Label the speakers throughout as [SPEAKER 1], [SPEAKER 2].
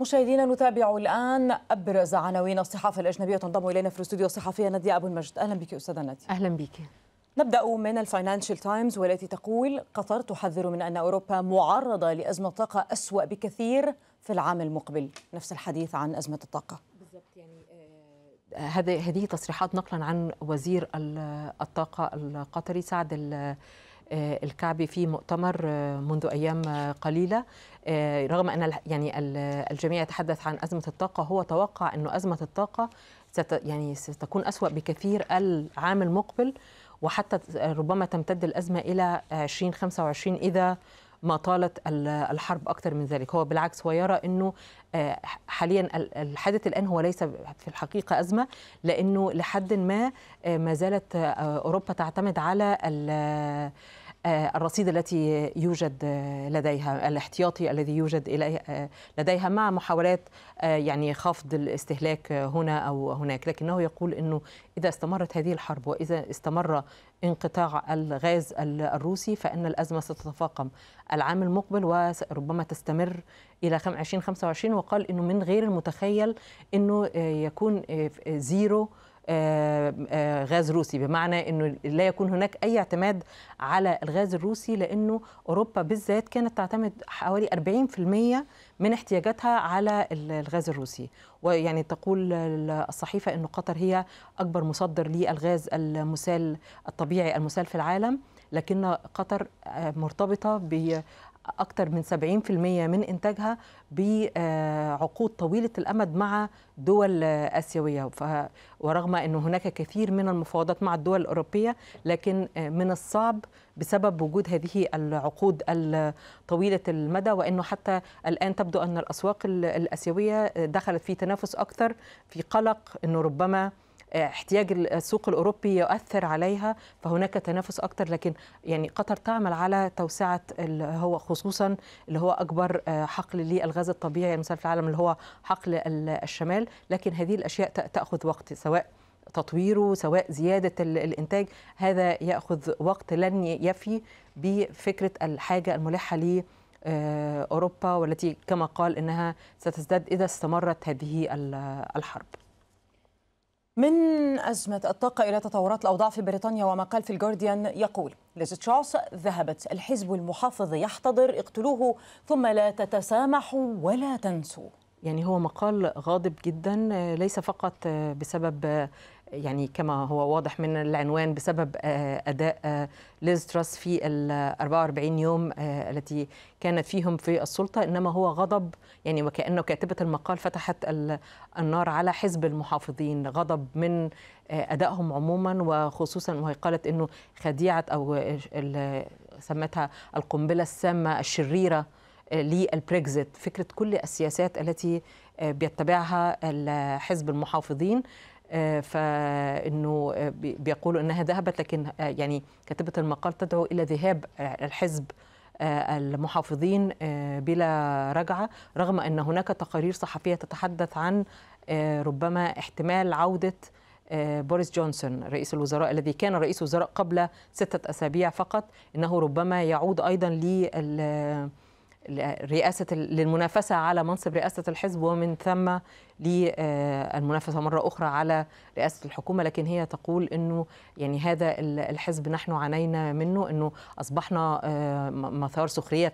[SPEAKER 1] مشاهدينا نتابع الآن أبرز عناوين الصحافة الأجنبية تنضم إلينا في الاستوديو الصحفية نادية أبو المجد أهلا بك أستاذة نادية أهلا بك نبدأ من الفاينانشال تايمز والتي تقول قطر تحذر من أن أوروبا معرضة لأزمة طاقة أسوأ بكثير
[SPEAKER 2] في العام المقبل نفس الحديث عن أزمة الطاقة بالضبط يعني آه، هذه تصريحات نقلا عن وزير الطاقة القطري سعد آه، الكعبي في مؤتمر آه، منذ ايام آه، قليله رغم ان يعني الجميع يتحدث عن ازمه الطاقه هو توقع انه ازمه الطاقه ست يعني ستكون اسوا بكثير العام المقبل وحتى ربما تمتد الازمه الى 2025 اذا ما طالت الحرب اكثر من ذلك هو بالعكس هو يرى انه حاليا الحادث الان هو ليس في الحقيقه ازمه لانه لحد ما ما زالت اوروبا تعتمد على آه، الرصيد التي يوجد آه، لديها الاحتياطي الذي يوجد آه، لديها مع محاولات يعني خفض الاستهلاك هنا او هناك لكنه يقول انه اذا استمرت هذه الحرب واذا استمر انقطاع الغاز الروسي فان الازمه ستتفاقم العام المقبل وربما تستمر الى 2025 وقال انه من غير المتخيل انه يكون زيرو آه، آه، غاز روسي بمعنى انه لا يكون هناك اي اعتماد على الغاز الروسي لانه اوروبا بالذات كانت تعتمد حوالي 40% من احتياجاتها على الغاز الروسي ويعني تقول الصحيفه انه قطر هي اكبر مصدر للغاز المسال الطبيعي المسال في العالم لكن قطر آه، مرتبطه أكثر من 70% من إنتاجها بعقود طويلة الأمد مع دول آسيوية ورغم أن هناك كثير من المفاوضات مع الدول الأوروبية لكن من الصعب بسبب وجود هذه العقود الطويلة المدى وأنه حتى الآن تبدو أن الأسواق الآسيوية دخلت في تنافس أكثر في قلق أنه ربما احتياج السوق الاوروبي يؤثر عليها فهناك تنافس اكثر لكن يعني قطر تعمل على توسعه اللي هو خصوصا اللي هو اكبر آه، حقل للغاز الطبيعي المسال يعني في العالم اللي هو حقل الشمال لكن هذه الاشياء تاخذ وقت سواء تطويره سواء زيادة الإنتاج هذا يأخذ وقت لن يفي بفكرة الحاجة الملحة لأوروبا آه، والتي كما قال أنها ستزداد إذا استمرت هذه الحرب
[SPEAKER 1] من أزمة الطاقة إلى تطورات الأوضاع في بريطانيا ومقال في الجارديان يقول ليز تشارلز ذهبت الحزب المحافظ يحتضر اقتلوه ثم لا تتسامحوا
[SPEAKER 2] ولا تنسوا يعني هو مقال غاضب جدا ليس فقط بسبب يعني كما هو واضح من العنوان بسبب آه، اداء آه، ليز تراس في ال 44 يوم آه، التي كانت فيهم في السلطه انما هو غضب يعني وكانه كاتبه المقال فتحت النار على حزب المحافظين غضب من ادائهم عموما وخصوصا وهي قالت انه خديعه او سمتها القنبله السامه الشريره للبريكزيت فكره كل السياسات التي بيتبعها حزب المحافظين آه، فانه آه، بيقولوا انها ذهبت لكن آه، يعني كاتبه المقال تدعو الى ذهاب الحزب المحافظين بلا رجعه رغم ان هناك تقارير صحفيه تتحدث عن ربما احتمال عوده بوريس جونسون رئيس الوزراء الذي كان رئيس وزراء قبل ستة أسابيع فقط إنه ربما يعود أيضا لل رئاسة للمنافسة على منصب رئاسة الحزب ومن ثم للمنافسة مرة أخرى على رئاسة الحكومة لكن هي تقول أنه يعني هذا الحزب نحن عانينا منه أنه أصبحنا آه، مثار سخرية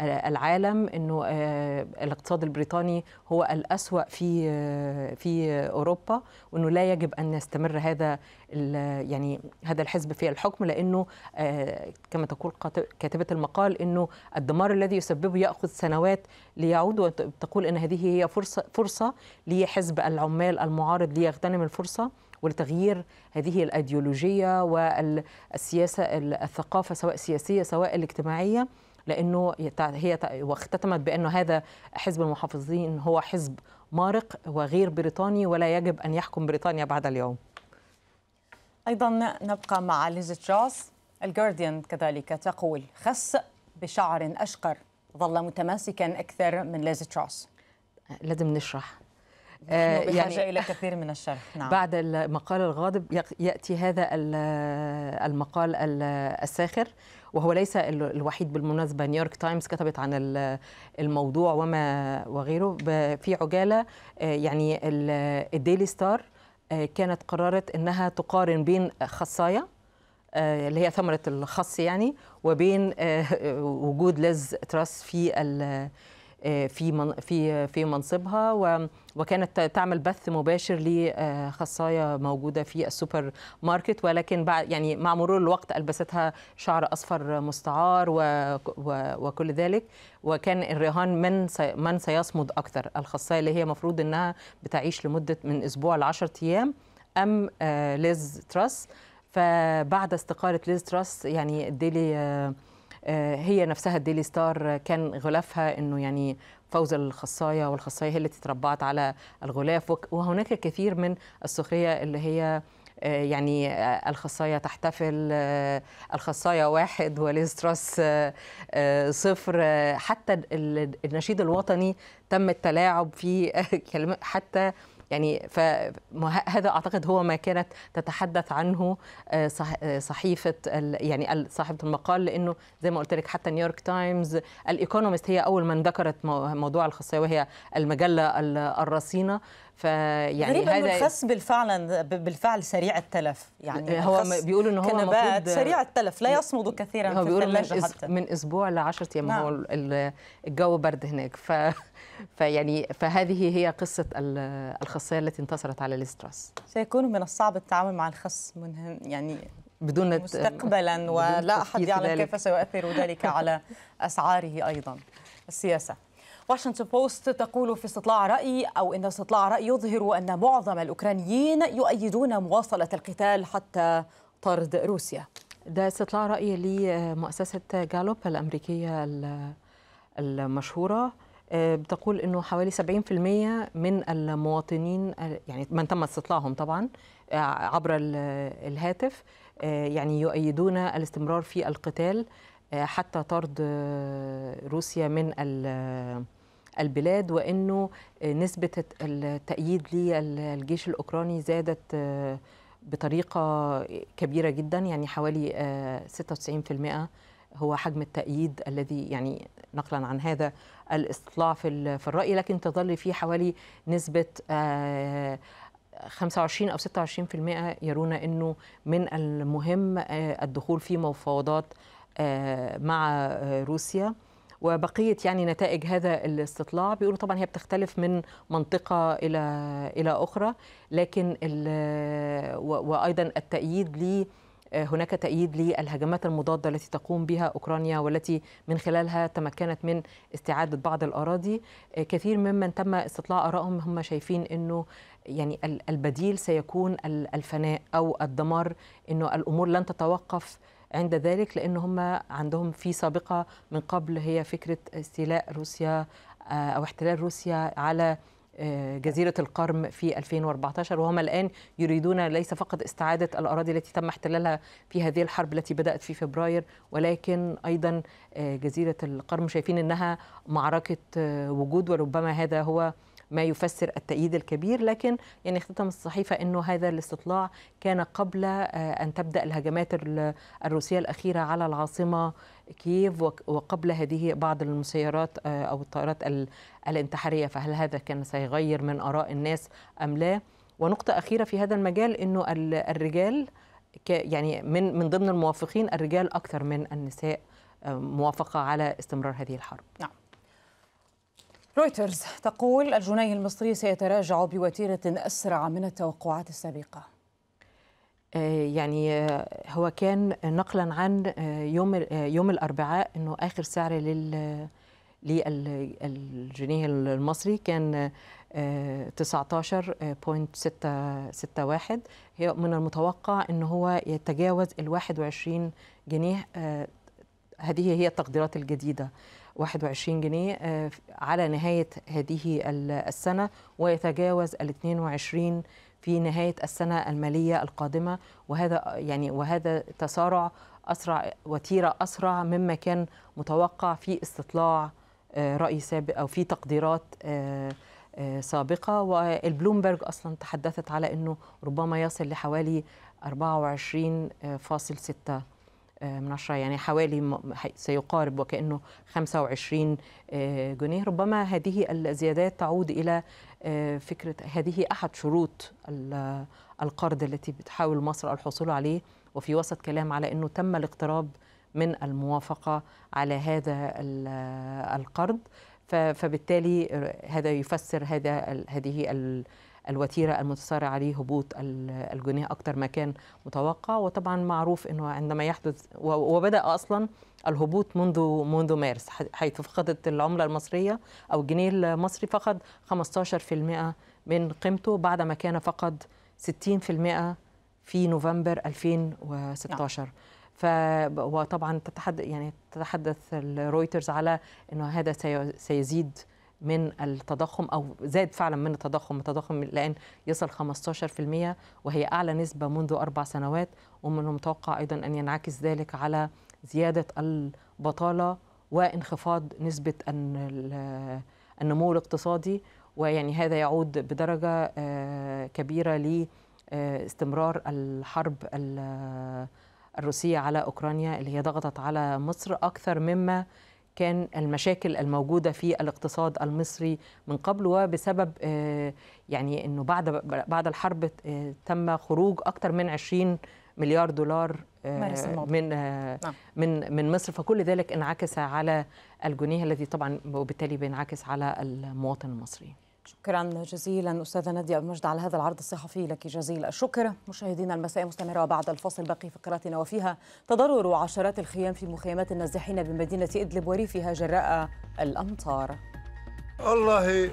[SPEAKER 2] العالم انه آه، الاقتصاد البريطاني هو الاسوا في آه، في اوروبا وانه لا يجب ان يستمر هذا يعني هذا الحزب في الحكم لانه آه، كما تقول كاتبه المقال انه الدمار الذي يسببه ياخذ سنوات ليعود وتقول ان هذه هي فرصه فرصه لحزب العمال المعارض ليغتنم الفرصه ولتغيير هذه الأيديولوجية والسياسة الثقافة سواء السياسية سواء الاجتماعية لانه هي واختتمت بانه هذا حزب المحافظين هو حزب مارق وغير بريطاني ولا يجب ان يحكم بريطانيا بعد اليوم.
[SPEAKER 1] ايضا نبقى مع ليز تشارلز الجارديان كذلك تقول خس بشعر اشقر ظل متماسكا اكثر
[SPEAKER 2] من ليز تشارلز. لازم نشرح آه، يعني بحاجة يعني إلى كثير
[SPEAKER 1] من الشرح نعم. بعد
[SPEAKER 2] المقال الغاضب يأتي هذا المقال الساخر وهو ليس الوحيد بالمناسبة نيويورك تايمز كتبت عن الموضوع وما وغيره في عجالة آه، يعني الديلي ستار آه، كانت قررت أنها تقارن بين خصاية اللي هي ثمرة الخص يعني وبين وجود لز تراس في آه، في في في منصبها وكانت تعمل بث مباشر لخصايا آه، موجوده في السوبر ماركت ولكن بعد يعني مع مرور الوقت البستها شعر اصفر مستعار وكل ذلك وكان الرهان من من سيصمد اكثر الخصايه اللي هي المفروض انها بتعيش لمده من اسبوع ل 10 ايام ام آه، ليز تراس فبعد استقاله ليز تراس يعني الديلي آه، هي نفسها الديلي ستار كان غلافها انه يعني فوز الخصايه والخصايه هي التي تربعت على الغلاف وهناك الكثير من السخريه اللي هي آه، يعني آه، الخصاية تحتفل الخصاية واحد وليستراس صفر حتى النشيد الوطني تم التلاعب في حتى يعني فهذا اعتقد هو ما كانت تتحدث عنه آه، آه، صحيفه يعني صاحبه المقال لانه زي ما قلت لك حتى نيويورك تايمز الايكونومست هي اول من ذكرت موضوع الخصيه وهي المجله الرصينه فيعني غريب هذا الخس
[SPEAKER 1] بالفعل بالفعل سريع التلف يعني هو بيقولوا ان هو كنبات سريع التلف لا يصمد كثيرا هو في بيقولوا من, حتى.
[SPEAKER 2] من اسبوع ل 10 ايام نعم. هو الجو برد هناك ف فيعني فهذه هي قصه الخاصيه التي انتصرت على ليستراس
[SPEAKER 1] سيكون من الصعب التعامل مع من يعني
[SPEAKER 2] بدون مستقبلا ولا احد يعلم كيف
[SPEAKER 1] سيؤثر ذلك على اسعاره ايضا السياسه واشنطن بوست تقول في استطلاع رأي أو إن استطلاع رأي يظهر أن معظم الأوكرانيين يؤيدون مواصلة القتال حتى طرد روسيا
[SPEAKER 2] ده استطلاع رأي لمؤسسة جالوب الأمريكية المشهورة آه، بتقول انه حوالي 70% من المواطنين آه، يعني من تم استطلاعهم طبعا آه، عبر الهاتف يعني يؤيدون الاستمرار في القتال حتى طرد روسيا من البلاد وانه نسبه التأييد للجيش الاوكراني زادت بطريقه كبيره جدا يعني حوالي 96% هو حجم التأييد الذي يعني نقلا عن هذا الاستطلاع في الرأي لكن تظل في حوالي نسبة 25 آه، أو 26% يرون أنه من المهم آه، الدخول في مفاوضات آه، مع روسيا وبقيه يعني نتائج هذا الاستطلاع بيقولوا طبعا هي بتختلف من منطقه الى الى اخرى لكن وايضا التأييد ليه هناك تأييد للهجمات المضادة التي تقوم بها أوكرانيا والتي من خلالها تمكنت من استعادة بعض الأراضي آه، كثير ممن تم استطلاع آرائهم هم شايفين أنه يعني البديل سيكون الفناء أو الدمار أنه الأمور لن تتوقف عند ذلك لأن هم عندهم في سابقة من قبل هي فكرة استيلاء روسيا آه، أو احتلال روسيا على آه، جزيرة القرم في 2014 وهم الآن يريدون ليس فقط استعادة الأراضي التي تم احتلالها في هذه الحرب التي بدأت في فبراير ولكن أيضا آه، جزيرة القرم شايفين أنها معركة آه، وجود وربما هذا هو ما يفسر التأييد الكبير لكن يعني اختتم الصحيفة أنه هذا الاستطلاع كان قبل آه، أن تبدأ الهجمات الروسية الأخيرة على العاصمة كييف وقبل هذه بعض المسيرات آه، أو الطائرات الانتحارية فهل هذا كان سيغير من آراء الناس أم لا ونقطة أخيرة في هذا المجال أنه الرجال يعني من من ضمن الموافقين الرجال أكثر من النساء آه، موافقة على استمرار هذه الحرب نعم.
[SPEAKER 1] رويترز تقول الجنيه المصري سيتراجع بوتيرة أسرع من التوقعات
[SPEAKER 2] السابقة آه، يعني آه، هو كان نقلا عن آه، يوم يوم الاربعاء انه اخر سعر لل للجنيه المصري كان 19.661 هي من المتوقع ان هو يتجاوز ال 21 جنيه هذه هي التقديرات الجديده 21 جنيه آه، على نهاية هذه السنة ويتجاوز ال 22 في نهاية السنة المالية القادمة وهذا يعني وهذا تسارع أسرع وتيرة أسرع مما كان متوقع في استطلاع آه، رأي سابق أو في تقديرات آه، سابقة والبلومبرج أصلا تحدثت على أنه ربما يصل لحوالي 24.6 آه، من عشرة يعني حوالي سيقارب وكأنه 25 آه، جنيه ربما هذه الزيادات تعود إلى آه، فكرة هذه أحد شروط القرض التي بتحاول مصر الحصول عليه وفي وسط كلام على أنه تم الاقتراب من الموافقة على هذا القرض فبالتالي هذا يفسر هذا هذه الوتيره المتسارع عليه هبوط الجنيه اكثر ما كان متوقع وطبعا معروف انه عندما يحدث وبدا اصلا الهبوط منذ منذ مارس حيث فقدت العمله المصريه او الجنيه المصري فقد 15% من قيمته بعد ما كان فقد 60% في نوفمبر 2016 نعم. ف وطبعا تتحدث يعني تتحدث الرويترز على انه هذا سيزيد من التضخم او زاد فعلا من التضخم التضخم الان يصل 15% وهي اعلى نسبه منذ اربع سنوات ومن المتوقع ايضا ان ينعكس ذلك على زياده البطاله وانخفاض نسبه النمو الاقتصادي ويعني هذا يعود بدرجه آه، كبيره لاستمرار آه، الحرب الروسيه على اوكرانيا اللي هي ضغطت على مصر اكثر مما كان المشاكل الموجوده في الاقتصاد المصري من قبل وبسبب آه، يعني انه بعد بعد الحرب آه، تم خروج اكثر من 20 مليار دولار آه، من نعم. من من مصر فكل ذلك انعكس على الجنيه الذي طبعا وبالتالي بينعكس على المواطن المصري
[SPEAKER 1] شكرا جزيلا أستاذة نادية المجد على هذا العرض الصحفي لك جزيل الشكر مشاهدينا المساء مستمرة وبعد الفاصل باقي فقراتنا وفيها تضرر عشرات الخيام في مخيمات النازحين بمدينة إدلب وريفها جراء الأمطار
[SPEAKER 2] والله